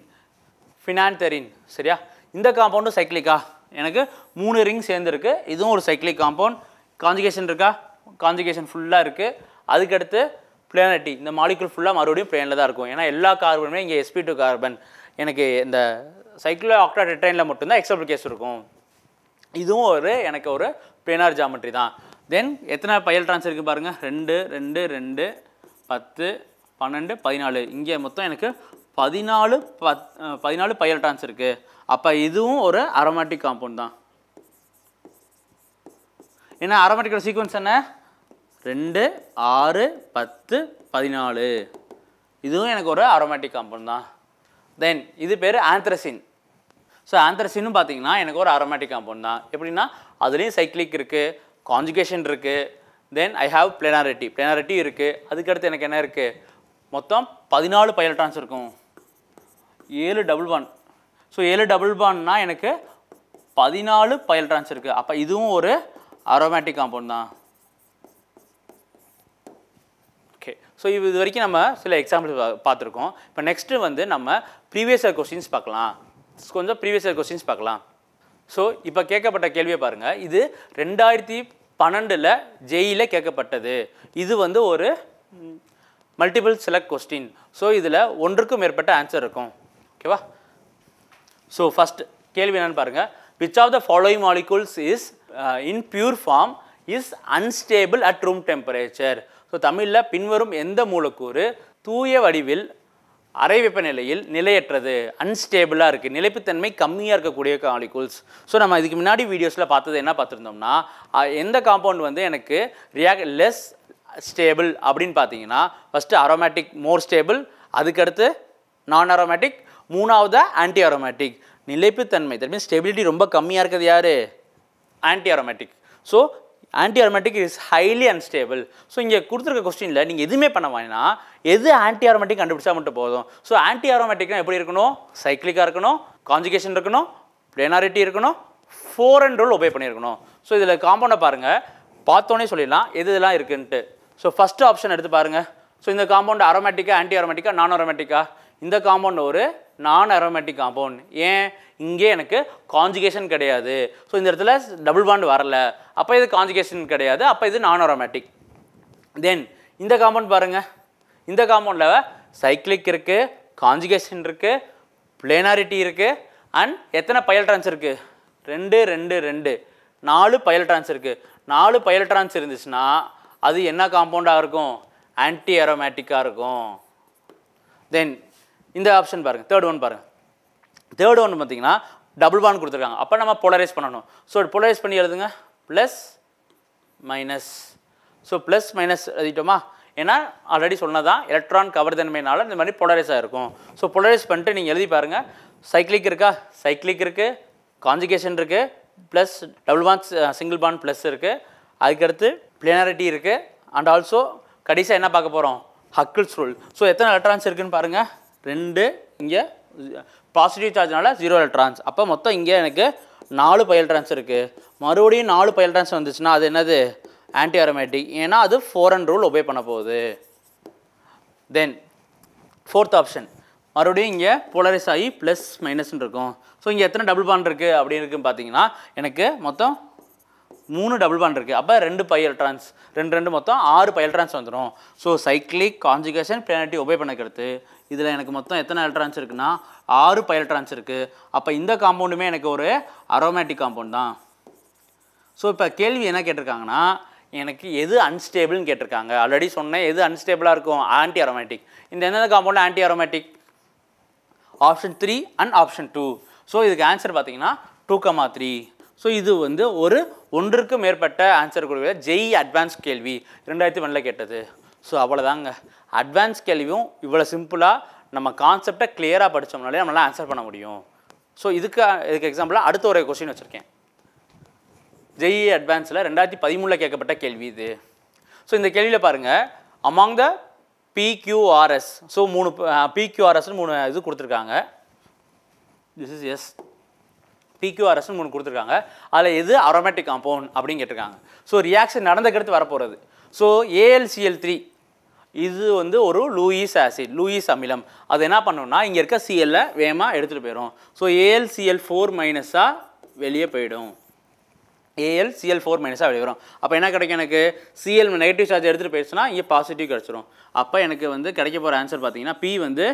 ஃபினான்தெரின் சரியா இந்த காம்பவுண்டும் சைக்கிளிக்கா எனக்கு மூணு ரிங் சேர்ந்துருக்கு இதுவும் ஒரு சைக்கிளிக் காம்பவுண்ட் காஞ்சிகேஷன் இருக்கா காஞ்சிகேஷன் ஃபுல்லாக இருக்குது அதுக்கடுத்து பிளேனட்டி இந்த மாலிகுல் ஃபுல்லாக மறுபடியும் பிளேனில் தான் இருக்கும் ஏன்னா எல்லா கார்பனுமே இங்கே எஸ்பி டூ கார்பன் எனக்கு இந்த சைக்ளோ ஆக்டா டெட்ரைனில் மட்டும்தான் எக்ஸப்ட் கேஸ் இருக்கும் இதுவும் ஒரு எனக்கு ஒரு பிளானர் ஜாமெட்ரி தான் தென் எத்தனை பயல் ட்ரான்ஸ் இருக்குது பாருங்கள் ரெண்டு ரெண்டு ரெண்டு பத்து பன்னெண்டு பதினாலு இங்கே மொத்தம் எனக்கு பதினாலு பத் பதினாலு பயல் ட்ரான்ஸ் இருக்குது அப்போ இதுவும் ஒரு அரோமேட்டிக் காம்பவுண்ட் தான் ஏன்னா அரோமேட்டிக் சீக்வன்ஸ் என்ன ரெண்டு ஆறு பத்து பதினாலு இதுவும் எனக்கு ஒரு அரோமேட்டிக் காம்பவுண்ட் தான் தென் இது பேர் ஆந்த்ரசின் ஸோ ஆந்த்ரசின்னு பார்த்தீங்கன்னா எனக்கு ஒரு அரோமேட்டிக் காம்பவுண்ட் தான் எப்படின்னா அதுலேயும் சைக்ளிக் இருக்குது கான்ஜுகேஷன் இருக்குது then I have planarity planarity இருக்குது அதுக்கடுத்து எனக்கு என்ன இருக்குது மொத்தம் பதினாலு பைலட்ரான்ஸ் இருக்கும் ஏழு டபுள் பான் ஸோ ஏழு டபுள் பான்னால் எனக்கு பதினாலு பைலட்ரான்ஸ் இருக்குது அப்போ இதுவும் ஒரு அரோமேட்டிக் காம்பவுண்ட் தான் ஸோ இது வரைக்கும் நம்ம சில எக்ஸாம்பிள் பார்த்துருக்கோம் இப்போ நெக்ஸ்ட்டு வந்து நம்ம ப்ரீவியஸ் இயர் கொஸ்டின்ஸ் பார்க்கலாம் கொஞ்சம் ப்ரீவியஸ் இயர் கொஸ்டின்ஸ் பார்க்கலாம் ஸோ இப்போ கேட்கப்பட்ட கேள்வியை பாருங்கள் இது ரெண்டாயிரத்தி பன்னெண்டில் ஜெயிலில் e கேட்கப்பட்டது இது வந்து ஒரு மல்டிபிள் செலக்ட் கொஸ்டின் ஸோ இதில் ஒன்றுக்கும் மேற்பட்ட ஆன்சர் இருக்கும் ஓகேவா ஸோ ஃபஸ்ட் கேள்வி என்னென்னு பாருங்கள் which of the following molecules is in pure form is unstable at room temperature so தமிழில் பின்வரும் எந்த மூலக்கூறு தூய வடிவில் அறை வெப்பநிலையில் நிலையற்றது அன்ஸ்டேபிளாக இருக்குது நிலைப்புத்தன்மை கம்மியாக இருக்கக்கூடிய காலிகூல்ஸ் ஸோ நம்ம இதுக்கு முன்னாடி வீடியோஸில் பார்த்தது என்ன பார்த்துருந்தோம்னா எந்த காம்பவுண்ட் வந்து எனக்கு ரியாக் லெஸ் ஸ்டேபிள் அப்படின்னு பார்த்தீங்கன்னா ஃபஸ்ட்டு அரோமேட்டிக் மோர் ஸ்டேபிள் அதுக்கடுத்து நான் அரோமேட்டிக் மூணாவது ஆன்டி அரோமேட்டிக் நிலைப்புத்தன்மை தட் மீன்ஸ் ஸ்டெபிலிட்டி ரொம்ப கம்மியாக இருக்கிறது யார் anti aromatic so anti aromatic is highly unstable so இங்கே கொடுத்துருக்க கொஸ்டினில் நீங்கள் எதுவுமே பண்ண வாங்கினா எது ஆன்டி ஆரோமேட்டிக் கண்டுபிடிச்சா மட்டும் போதும் ஸோ ஆன்டி ஆரோமேட்டிக்னா எப்படி இருக்கணும் சைக்கிளிக்காக இருக்கணும் காஞ்சிகேஷன் இருக்கணும் பிளேனாரிட்டி இருக்கணும் ஃபோர் அண்ட் ரோல் ஒபே பண்ணியிருக்கணும் ஸோ இதில் காம்பவுண்டை பாருங்கள் பார்த்தோன்னே சொல்லிடலாம் எது இதெல்லாம் இருக்குன்ட்டு ஸோ ஃபஸ்ட்டு ஆப்ஷன் எடுத்து பாருங்கள் ஸோ இந்த காம்பவுண்ட் அரோமேட்டிக்காக ஆன்டி அரோமேட்டிக்கா நான் அரோமேட்டிக்கா இந்த காம்பவுண்ட் ஒரு நான் அரோமேட்டிக் காம்பவுண்ட் ஏன் இங்கே எனக்கு காஞ்சுகேஷன் கிடையாது ஸோ இந்த இடத்துல டபுள் பாண்ட் வரல அப்போ இது காஞ்சுகேஷன் கிடையாது அப்போ இது நான் அரோமேட்டிக் தென் இந்த காம்பவுண்ட் பாருங்கள் இந்த காம்பவுண்டில் சைக்ளிக் இருக்குது காஞ்சுகேஷன் இருக்குது பிளேனாரிட்டி இருக்குது அண்ட் எத்தனை பயல் ட்ரான்ஸ் இருக்குது ரெண்டு ரெண்டு ரெண்டு நாலு பயல் ட்ரான்ஸ் இருக்குது நாலு பயல் ட்ரான்ஸ் இருந்துச்சுன்னா அது என்ன காம்பவுண்டாக இருக்கும் ஆன்டி அரோமேட்டிக்காக இருக்கும் தென் இந்த ஆப்ஷன் பாருங்கள் தேர்ட் ஒன் பாருங்கள் தேர்ட் ஒன் பார்த்தீங்கன்னா டபுள் பான் கொடுத்துருக்காங்க அப்போ நம்ம போலரைஸ் பண்ணணும் ஸோ போலரைஸ் பண்ணி எழுதுங்க plus minus so plus minus எழுதிட்டோமா ஏன்னா ஆல்ரெடி சொன்னதான் எலக்ட்ரான் கவர் கவர்தன்மையினால இந்த மாதிரி போலரைஸாக இருக்கும் ஸோ போலரைஸ் பண்ணிட்டு நீங்கள் எழுதி பாருங்கள் சைக்ளிக் இருக்கா சைக்ளிக் இருக்குது காஞ்சிகேஷன் இருக்குது plus double bond single bond plus இருக்குது அதுக்கடுத்து பிளேனாரிட்டி இருக்குது அண்ட் ஆல்சோ கடைசியாக என்ன பார்க்க போகிறோம் ஹக்கிள்ஸ் ரூல் ஸோ எத்தனை எலக்ட்ரான்ஸ் இருக்குதுன்னு பாருங்கள் ரெண்டு இங்கே பாசிட்டிவ் சார்ஜ்னால ஜீரோ எலக்ட்ரான்ஸ் அப்போ மொத்தம் இங்கே எனக்கு நாலு பை ட்ரான்ஸ் இருக்குது மறுபடியும் நாலு பை ட்ரான்ஸ் வந்துச்சுன்னா அது என்னது ஆன்டி அரோமேட்டிக் ஏன்னா அது ஃபோர் அண்ட் ரூல் ஒபே பண்ண போகுது தென் ஃபோர்த் ஆப்ஷன் மறுபடியும் இங்கே போலரைஸ் ஆகி ப்ளஸ் மைனஸ்ன்னு இருக்கும் ஸோ இங்கே எத்தனை டபுள் பாண்ட் இருக்குது அப்படின்னு இருக்குன்னு பார்த்தீங்கன்னா எனக்கு மொத்தம் மூணு டபுள் பாண்ட் இருக்குது அப்போ ரெண்டு பை ட்ரான்ஸ் ரெண்டு ரெண்டு மொத்தம் ஆறு பை ட்ரான்ஸ் வந்துடும் so cyclic conjugation planarity obey பண்ணக்கிறது இதில் எனக்கு மொத்தம் எத்தனை எலக்ட்ரான்ஸ் இருக்குன்னா ஆறு பை இருக்குது அப்போ இந்த காம்பவுண்டுமே எனக்கு ஒரு அரோமேட்டிக் காம்பவுண்ட் தான் ஸோ இப்போ கேள்வி என்ன கேட்டிருக்காங்கன்னா எனக்கு எது அன்ஸ்டேபிள்னு கேட்டிருக்காங்க ஆல்ரெடி சொன்னேன் எது அன்ஸ்டேபிளாக இருக்கும் ஆன்டி அரோமேட்டிக் இந்த எந்தெந்த compound anti aromatic option three and option two so இதுக்கு ஆன்சர் பார்த்தீங்கன்னா டூ கமா த்ரீ ஸோ இது வந்து ஒரு ஒன்றுக்கு மேற்பட்ட ஆன்சர் கொடுக்க ஜெய் அட்வான்ஸ் கேள்வி ரெண்டாயிரத்தி ஒன்றில் கேட்டது ஸோ அவ்வளோதாங்க அட்வான்ஸ் கேள்வியும் இவ்வளோ சிம்பிளாக நம்ம கான்செப்டை கிளியராக படித்தோம்னாலே நம்மளால் ஆன்சர் பண்ண முடியும் ஸோ இதுக்கு இதுக்கு எக்ஸாம்பிளாக அடுத்த ஒரு கொஸ்டின் வச்சுருக்கேன் ஜெய் அட்வான்ஸில் ரெண்டாயிரத்தி பதிமூணில் கேட்கப்பட்ட கேள்வி இது ஸோ இந்த கேள்வியில் பாருங்கள் அமாங் த பிக்யூஆர்எஸ் ஸோ மூணு பிக்யூஆர்எஸ்னு மூணு இது கொடுத்துருக்காங்க திஸ் இஸ் எஸ் பிக்யூஆர்எஸ்னு மூணு கொடுத்துருக்காங்க அதில் எது அரோமேட்டிக் காம்பவுண்ட் அப்படின்னு கேட்டிருக்காங்க ஸோ ரியாக்ஷன் நடந்தக்கடுத்து வரப்போகிறது ஸோ ஏஎல்சிஎல் த்ரீ இது வந்து ஒரு லூயிஸ் ஆசிட் லூயிஸ் அமிலம் அது என்ன பண்ணோம்னா இங்கே இருக்க சிஎல்ல வேகமாக எடுத்துகிட்டு போயிடும் ஸோ ஏஎல்சிஎல் ஃபோர் மைனஸாக வெளியே போயிடும் ஏஎல் சிஎல் ஃபோர் மைனஸாக வெளியே வரும் அப்போ என்ன கிடைக்கும் எனக்கு சிஎல் நெகட்டிவ் சார்ஜ் எடுத்துகிட்டு போயிடுச்சுன்னா இங்கே பாசிட்டிவ் கிடச்சிரும் அப்போ எனக்கு வந்து கிடைக்க போகிற ஆன்சர் பார்த்தீங்கன்னா பி வந்து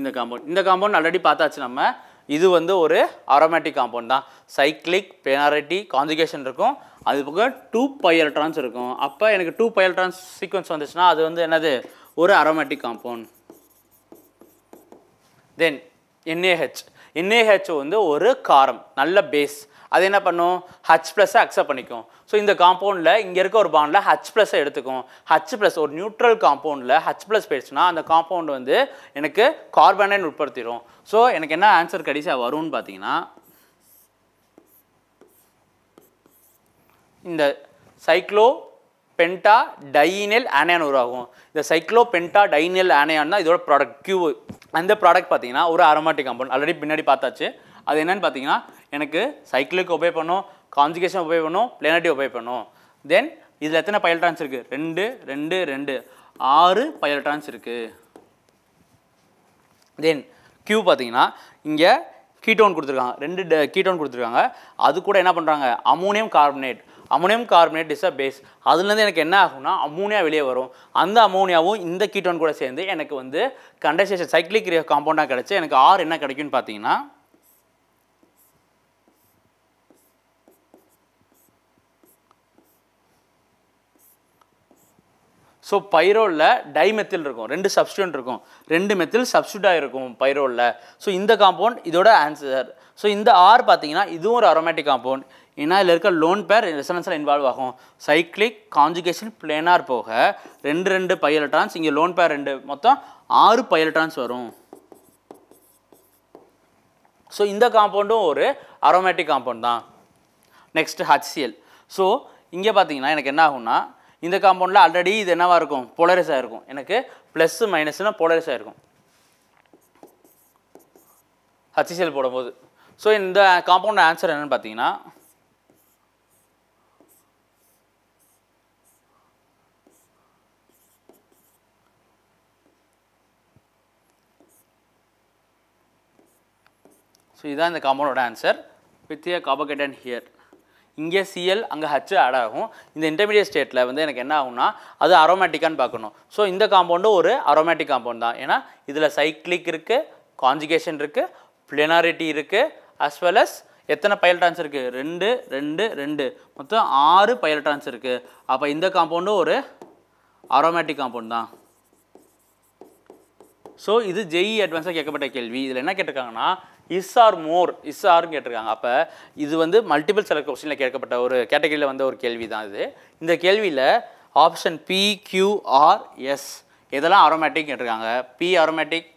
இந்த காம்பவுண்ட் இந்த காம்பவுண்ட் ஆல்ரெடி பார்த்தாச்சு நம்ம இது வந்து ஒரு அரோமேட்டிக் காம்பவுண்ட் தான் சைக்ளிக் பெனாரிட்டி காஞ்சிகேஷன் இருக்கும் அது போக டூ பை எலக்ட்ரான்ஸ் இருக்கும் அப்போ எனக்கு டூ பை எலக்ட்ரான்ஸ் சீக்வன்ஸ் வந்துச்சுன்னா அது வந்து என்னது ஒரு aromatic compound then N A H N A H வந்து ஒரு காரம் நல்ல பேஸ் அது என்ன பண்ணும் ஹச் ப்ளஸ்ஸை அக்செப்ட் பண்ணிக்கும் ஸோ இந்த காம்பவுண்டில் இங்கே இருக்க ஒரு பாண்டில் ஹச் ப்ளஸ்ஸை எடுத்துக்கும் ஹச் ப்ளஸ் ஒரு நியூட்ரல் காம்பவுண்டில் ஹச் ப்ளஸ் போயிடுச்சுன்னா அந்த காம்பவுண்ட் வந்து எனக்கு கார்பனைன் உட்படுத்திடும் ஸோ எனக்கு என்ன ஆன்சர் கடைசியாக வரும்னு பார்த்தீங்கன்னா இந்த சைக்ளோ பென்டா டைனெல் ஆனையான் உருவாகும் இந்த சைக்ளோ பென்டா டைனெல் ஆனையான் தான் இதோட ப்ராடக்ட் கியூ அந்த ப்ராடக்ட் பார்த்தீங்கன்னா ஒரு அரோமாட்டிக் காம்பவுண்ட் ஆல்ரெடி பின்னாடி பார்த்தாச்சு அது என்னென்னு பார்த்தீங்கன்னா எனக்கு சைக்கிளுக்கு ஒபே பண்ணும் கான்ஜிகேஷன் ஒபே பண்ணும் பிளானட்டி ஒபே பண்ணும் தென் இதில் எத்தனை பயல் ட்ரான்ஸ் இருக்குது ரெண்டு ரெண்டு ரெண்டு ஆறு பயல் ட்ரான்ஸ் இருக்குது தென் கியூ பார்த்தீங்கன்னா இங்கே கீட்டோன் கொடுத்துருக்காங்க ரெண்டு கீட்டோன் கொடுத்துருக்காங்க அது கூட என்ன பண்ணுறாங்க ammonium carbonate ammonium carbonate is a base அதுலேருந்து எனக்கு என்ன ஆகும்னா அமோனியா வெளியே வரும் அந்த அமோனியாவும் இந்த கீட்டோன் கூட சேர்ந்து எனக்கு வந்து கண்டசேஷன் சைக்ளிக் காம்பவுண்டாக கிடச்சி எனக்கு ஆர் என்ன கிடைக்கும்னு பார்த்தீங்கன்னா ஸோ பைரோலில் டைமெத்தில் இருக்கும் ரெண்டு சப்ஸ்டியூண்ட் இருக்கும் ரெண்டு மெத்தில் சப்ஸ்டியூட்டாக இருக்கும் பைரோலில் ஸோ இந்த காம்பவுண்ட் இதோட ஆன்சர் ஸோ இந்த ஆர் பார்த்தீங்கன்னா இதுவும் ஒரு அரோமேட்டிக் காம்பவுண்ட் ஏன்னா இதில் இருக்க லோன் பேர் ரெசனன்ஸில் இன்வால்வ் ஆகும் சைக்ளிக் காஞ்சுகேஷன் பிளேனார் போக ரெண்டு ரெண்டு பை ட்ரான்ஸ் இங்கே லோன் பேர் ரெண்டு மொத்தம் ஆறு பை ட்ரான்ஸ் வரும் ஸோ இந்த காம்பவுண்டும் ஒரு அரோமேட்டிக் காம்பவுண்ட் தான் நெக்ஸ்ட் ஹச்சிஎல் ஸோ இங்கே பார்த்தீங்கன்னா எனக்கு என்ன ஆகும்னா இந்த காம்பவுண்டில் ஆல்ரெடி இது என்னவாக இருக்கும் போலரைஸாக இருக்கும் எனக்கு ப்ளஸ்ஸு மைனஸ்னால் போலரைஸாக இருக்கும் ஹச்சிஎல் போடும்போது ஸோ இந்த காம்பவுண்ட் ஆன்சர் என்னென்னு பார்த்தீங்கன்னா ஸோ இதுதான் இந்த காம்பவுண்டோட answer with a carbocation here இங்கே சிஎல் அங்கே ஹச் ஆட் ஆகும் இந்த இன்டர்மீடியட் ஸ்டேட்டில் வந்து எனக்கு என்ன ஆகும்னா அது அரோமேட்டிக்கான்னு பார்க்கணும் ஸோ இந்த காம்பவுண்டு ஒரு அரோமேட்டிக் காம்பவுண்ட் தான் ஏன்னா இதில் சைக்ளிக் இருக்குது காஞ்சிகேஷன் இருக்குது பிளெனாரிட்டி இருக்குது அஸ் வெல் அஸ் எத்தனை பயல் டான்ஸ் இருக்குது ரெண்டு ரெண்டு ரெண்டு மொத்தம் ஆறு பயல் டான்ஸ் இருக்குது அப்போ இந்த காம்பவுண்டும் ஒரு அரோமேட்டிக் காம்பவுண்ட் தான் ஸோ இது ஜெய் அட்வான்ஸாக e கேட்கப்பட்ட கேள்வி இதில் என்ன கேட்டிருக்காங்கன்னா இஸ் ஆர் மோர் இஸ் ஆர்னு கேட்டிருக்காங்க அப்போ இது வந்து மல்டிபிள் செலக்ட் கொஸ்டினில் கேட்கப்பட்ட ஒரு கேட்டகரியில் வந்த ஒரு கேள்வி தான் இது இந்த கேள்வியில் option P Q R S இதெல்லாம் அரோமேட்டிக் கேட்டிருக்காங்க பி அரோமேட்டிக்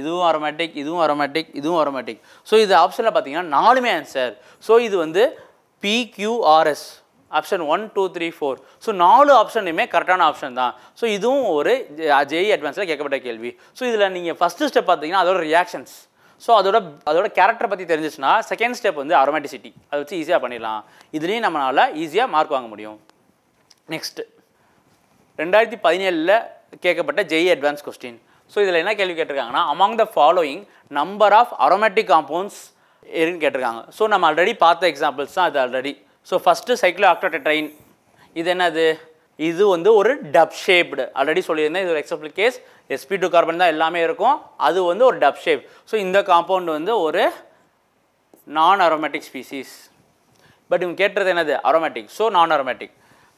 இதுவும் அரோமேட்டிக் இதுவும் அரோமேட்டிக் இதுவும் அரோமேட்டிக் ஸோ இது ஆப்ஷனில் பார்த்தீங்கன்னா நாலுமே ஆன்சர் ஸோ இது வந்து P S option one two three four so நாலு ஆப்ஷனுமே கரெக்டான ஆப்ஷன் தான் ஸோ இதுவும் ஒரு ஜெய் அட்வான்ஸில் கேட்கப்பட்ட கேள்வி ஸோ இதில் நீங்கள் ஃபஸ்ட்டு ஸ்டெப் பார்த்தீங்கன்னா அதோட ரியாக்ஷன்ஸ் ஸோ அதோட அதோட கேரக்டர் பற்றி தெரிஞ்சிச்சுன்னா செகண்ட் ஸ்டெப் வந்து அரோமேட்டிசிட்டி அதை வச்சு ஈஸியாக பண்ணிடலாம் இதுலேயும் நம்மளால் ஈஸியாக மார்க் வாங்க முடியும் நெக்ஸ்ட்டு ரெண்டாயிரத்தி பதினேழில் கேட்கப்பட்ட ஜெய் அட்வான்ஸ் கொஸ்டின் ஸோ இதில் என்ன கேள்வி கேட்டிருக்காங்கன்னா among the following number of aromatic compounds எதுன்னு கேட்டிருக்காங்க ஸோ நம்ம ஆல்ரெடி பார்த்த எக்ஸாம்பிள்ஸ் தான் அது already so first cyclooctatetraene இது என்னது இது வந்து ஒரு டப் ஷேப்டு ஆல்ரெடி சொல்லியிருந்தேன் இது ஒரு example case SP two carbon தான் எல்லாமே இருக்கும் அது வந்து ஒரு டப் ஷேப் ஸோ இந்த காம்பவுண்ட் வந்து ஒரு நான் அரோமேட்டிக் ஸ்பீசிஸ் பட் இவங்க கேட்டுறது என்னது aromatic so non aromatic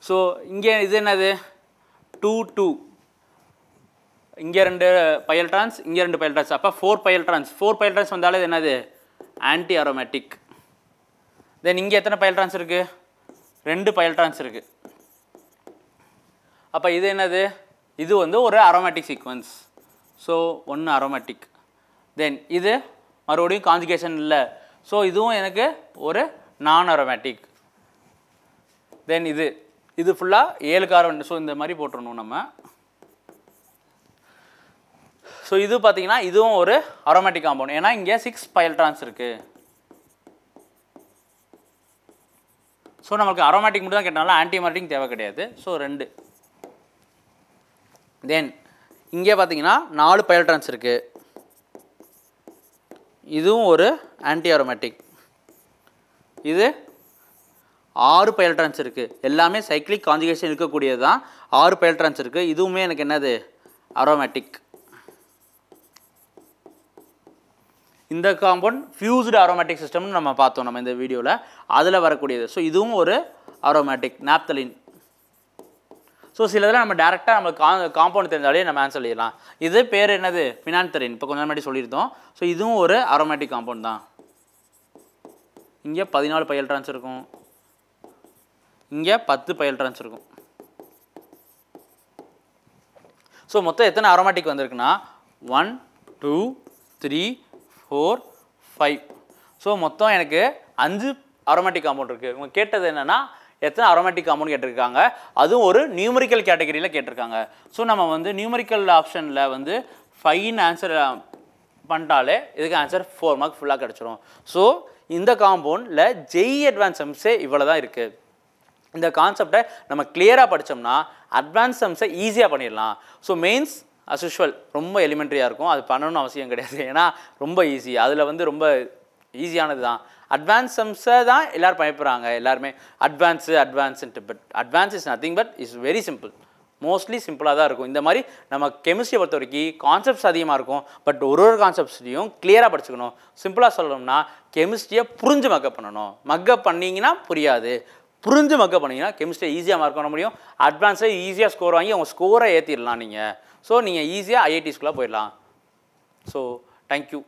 so இங்கே இது என்னது டூ டூ இங்கே ரெண்டு பயல் ட்ரான்ஸ் இங்கே ரெண்டு பயல் ட்ரான்ஸ் அப்போ ஃபோர் பயல் ட்ரான்ஸ் ஃபோர் பயல் ட்ரான்ஸ் வந்தாலே இது என்னது ஆன்டி அரோமேட்டிக் தென் இங்கே எத்தனை பயல் ட்ரான்ஸ் இருக்குது ரெண்டு பயல் ட்ரான்ஸ் இருக்குது அப்போ இது என்னது இது வந்து ஒரு அரோமேட்டிக் சீக்வன்ஸ் ஸோ ஒன்று அரோமேட்டிக் தென் இது மறுபடியும் காஞ்சிகேஷன் இல்லை ஸோ இதுவும் எனக்கு ஒரு நான் அரோமேட்டிக் தென் இது இது ஃபுல்லாக ஏழு கார்பன் ஸோ இந்த மாதிரி போட்டுடணும் நம்ம ஸோ இது பார்த்தீங்கன்னா இதுவும் ஒரு அரோமேட்டிக் காம்பவுண்ட் ஏன்னா இங்கே சிக்ஸ் பயல்ட்ரான்ஸ் இருக்குது ஸோ நம்மளுக்கு அரோமேட்டிக் மட்டும் தான் கேட்டாலும் ஆன்டிமேட்டிக் தேவை கிடையாது ஸோ ரெண்டு தென் இங்கே பார்த்தீங்கன்னா நாலு பைல்ட்ரான்ஸ் இருக்குது இதுவும் ஒரு ஆன்டி ஆரோமேட்டிக் இது ஆறு பைல்ட்ரான்ஸ் இருக்குது எல்லாமே சைக்கிளிக் காஞ்சிகேஷன் இருக்கக்கூடியது தான் ஆறு பைல்ட்ரான்ஸ் இருக்குது இதுவுமே எனக்கு என்னது அரோமேட்டிக் இந்த காம்பவுண்ட் ஃபியூஸ்டு அரோமேட்டிக் சிஸ்டம்னு நம்ம பார்த்தோம் நம்ம இந்த வீடியோவில் அதில் வரக்கூடியது ஸோ இதுவும் ஒரு அரோமேட்டிக் நாப்தலின் ஸோ சில இதில் நம்ம டேரெக்டாக கா காம்பவுண்ட் தெரிஞ்சாலே நம்ம ஆன்சர் சொல்லிடலாம் இது பேர் என்னது பினான்தரின் இப்போ கொஞ்சம் முன்னாடி சொல்லியிருந்தோம் ஸோ இதுவும் ஒரு அரோமேட்டிக் காம்பவுண்ட் தான் இங்கே பதினாலு பயல் ட்ரான்ஸ் இருக்கும் இங்கே பத்து பயல் ட்ரான்ஸ் இருக்கும் ஸோ மொத்தம் எத்தனை அரோமேட்டிக் வந்திருக்குன்னா one two three four five so மொத்தம் எனக்கு அஞ்சு அரோமேட்டிக் காம்பவுண்ட் இருக்குது உங்கள் கேட்டது என்னென்னா எத்தனை அரோமேட்டிக் காம்பவுண்ட் கேட்டிருக்காங்க அதுவும் ஒரு நியூமரிக்கல் கேட்டகரியில் கேட்டிருக்காங்க ஸோ நம்ம வந்து நியூமரிக்கல் ஆப்ஷனில் வந்து ஃபைன் ஆன்சர் பண்ணிட்டாலே இதுக்கு ஆன்சர் ஃபோர் மார்க் ஃபுல்லாக கிடச்சிரும் ஸோ இந்த காம்பவுண்டில் ஜெய் அட்வான்ஸ் எம்ஸே இவ்வளோ தான் இருக்குது இந்த கான்செப்டை நம்ம கிளியராக படித்தோம்னா அட்வான்ஸ் எம்ஸை ஈஸியாக பண்ணிடலாம் ஸோ மெயின்ஸ் அசுஷுவல் ரொம்ப எலிமெண்ட்ரியாக இருக்கும் அது பண்ணணும்னு அவசியம் கிடையாது ஏன்னா ரொம்ப ஈஸி அதில் வந்து ரொம்ப ஈஸியானது தான் அட்வான்ஸ் சம்ஸை தான் எல்லோரும் பயப்படுறாங்க எல்லாருமே அட்வான்ஸு அட்வான்ஸுன்ட்டு but advance is nothing but is very simple mostly சிம்பிளாக தான் இருக்கும் இந்த மாதிரி நம்ம கெமிஸ்ட்ரியை பொறுத்த வரைக்கும் கான்செப்ட்ஸ் அதிகமாக இருக்கும் பட் ஒரு ஒரு கான்செப்ட்ஸ்லையும் கிளியராக படிச்சுக்கணும் சிம்பிளாக சொல்லணும்னா கெமிஸ்ட்ரியை புரிஞ்சு மக்கப் பண்ணணும் மக்கப் பண்ணிங்கன்னா புரியாது புரிஞ்சு மக்கப் பண்ணிங்கன்னா கெமிஸ்ட்ரி ஈஸியாக மார்க் பண்ண முடியும் அட்வான்ஸை ஈஸியாக ஸ்கோர் வாங்கி அவங்க ஸ்கோரை ஏற்றிடலாம் நீங்கள் ஸோ நீங்கள் ஈஸியாக ஐஐடி ஸ்கூலாக போயிடலாம் ஸோ தேங்க்யூ